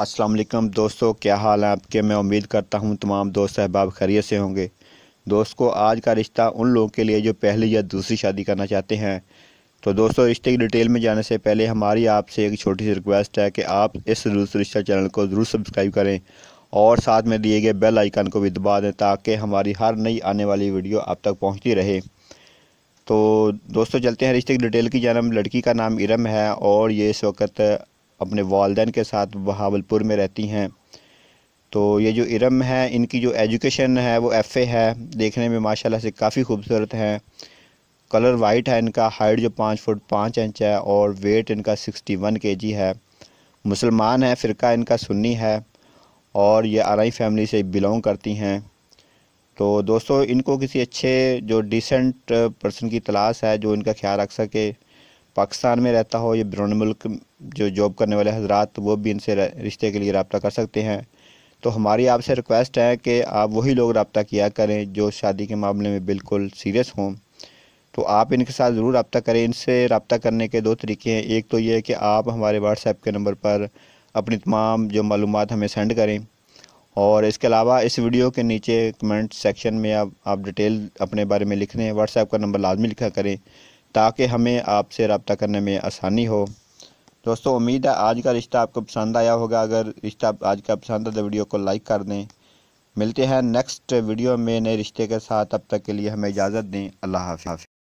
अस्सलाम वालेकुम दोस्तों क्या हाल है आपके मैं उम्मीद करता हूँ तमाम दोस्त अहबाब खैरियत से होंगे दोस्त को आज का रिश्ता उन लोगों के लिए जो पहली या दूसरी शादी करना चाहते हैं तो दोस्तों रिश्ते की डिटेल में जाने से पहले हमारी आपसे एक छोटी सी रिक्वेस्ट है कि आप इस रिश्ता चैनल को ज़रूर सब्सक्राइब करें और साथ में दिए गए बेल आइकन को भी दबा दें ताकि हमारी हर नई आने वाली वीडियो आप तक पहुँचती रहे तो दोस्तों चलते हैं रिश्ते की डिटेल की जानब लड़की का नाम इरम है और ये इस वक्त अपने वालदेन के साथ बहावलपुर में रहती हैं तो ये जो इरम है इनकी जो एजुकेशन है वो एफ़ ए है देखने में माशाल्लाह से काफ़ी खूबसूरत हैं कलर वाइट है इनका हाइट जो पाँच फुट पाँच इंच है और वेट इनका सिक्सटी वन के जी है मुसलमान है फ़िरका इनका सुन्नी है और ये आरई फैमिली से बिलोंग करती हैं तो दोस्तों इनको किसी अच्छे जो डिसेंट पर्सन की तलाश है जो इनका ख्याल रख सके पाकिस्तान में रहता हो या बैरून मुल्क जो जॉब करने वाले हजरात वो भी इनसे रिश्ते के लिए रबता कर सकते हैं तो हमारी आपसे रिक्वेस्ट है कि आप वही लोग रबता किया करें जो शादी के मामले में बिल्कुल सीरियस हों तो आप इनके साथ ज़रूर रबता करें इनसे रबता करने के दो तरीके हैं एक तो ये है कि आप हमारे व्हाट्सएप के नंबर पर अपनी तमाम जो मालूम हमें सेंड करें और इसके अलावा इस वीडियो के नीचे कमेंट सेक्शन में आप आप डिटेल अपने बारे में लिख दें व्हाट्सएप का नंबर लाजमी लिखा करें ताकि हमें आपसे रबता करने में आसानी हो दोस्तों उम्मीद है आज का रिश्ता आपको पसंद आया होगा अगर रिश्ता आज का पसंद है तो वीडियो को लाइक कर दें मिलते हैं नेक्स्ट वीडियो में नए रिश्ते के साथ अब तक के लिए हमें इजाज़त दें अल्लाह हाफि